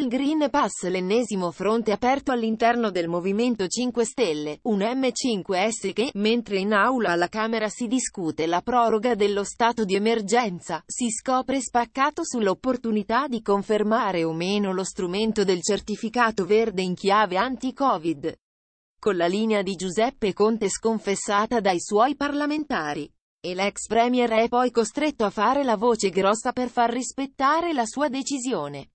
Il Green Pass l'ennesimo fronte aperto all'interno del Movimento 5 Stelle, un M5S che, mentre in aula alla Camera si discute la proroga dello stato di emergenza, si scopre spaccato sull'opportunità di confermare o meno lo strumento del certificato verde in chiave anti-Covid. Con la linea di Giuseppe Conte sconfessata dai suoi parlamentari. E l'ex premier è poi costretto a fare la voce grossa per far rispettare la sua decisione.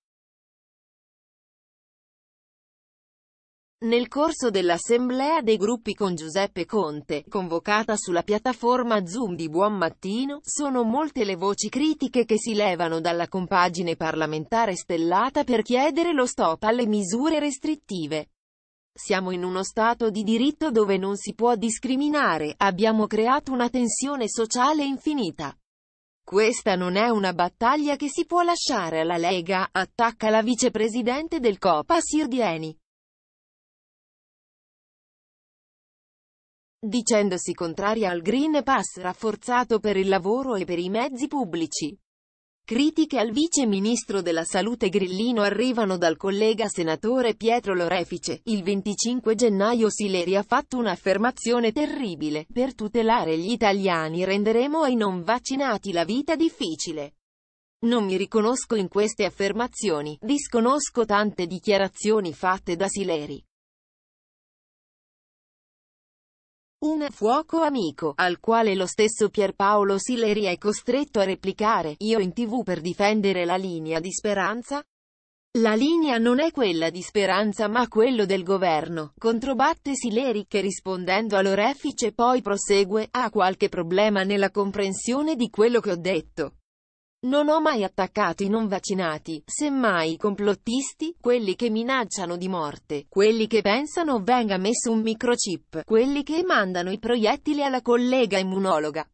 Nel corso dell'assemblea dei gruppi con Giuseppe Conte, convocata sulla piattaforma Zoom di Buon Mattino, sono molte le voci critiche che si levano dalla compagine parlamentare stellata per chiedere lo stop alle misure restrittive. Siamo in uno Stato di diritto dove non si può discriminare, abbiamo creato una tensione sociale infinita. Questa non è una battaglia che si può lasciare alla Lega, attacca la vicepresidente del COPA Sirdieni. dicendosi contraria al Green Pass rafforzato per il lavoro e per i mezzi pubblici. Critiche al vice ministro della salute Grillino arrivano dal collega senatore Pietro Lorefice. Il 25 gennaio Sileri ha fatto un'affermazione terribile. Per tutelare gli italiani renderemo ai non vaccinati la vita difficile. Non mi riconosco in queste affermazioni, disconosco tante dichiarazioni fatte da Sileri. un fuoco amico, al quale lo stesso Pierpaolo Sileri è costretto a replicare, io in tv per difendere la linea di speranza? La linea non è quella di speranza ma quello del governo, controbatte Sileri che rispondendo all'orefice poi prosegue, ha qualche problema nella comprensione di quello che ho detto. Non ho mai attaccato i non vaccinati, semmai i complottisti, quelli che minacciano di morte, quelli che pensano venga messo un microchip, quelli che mandano i proiettili alla collega immunologa.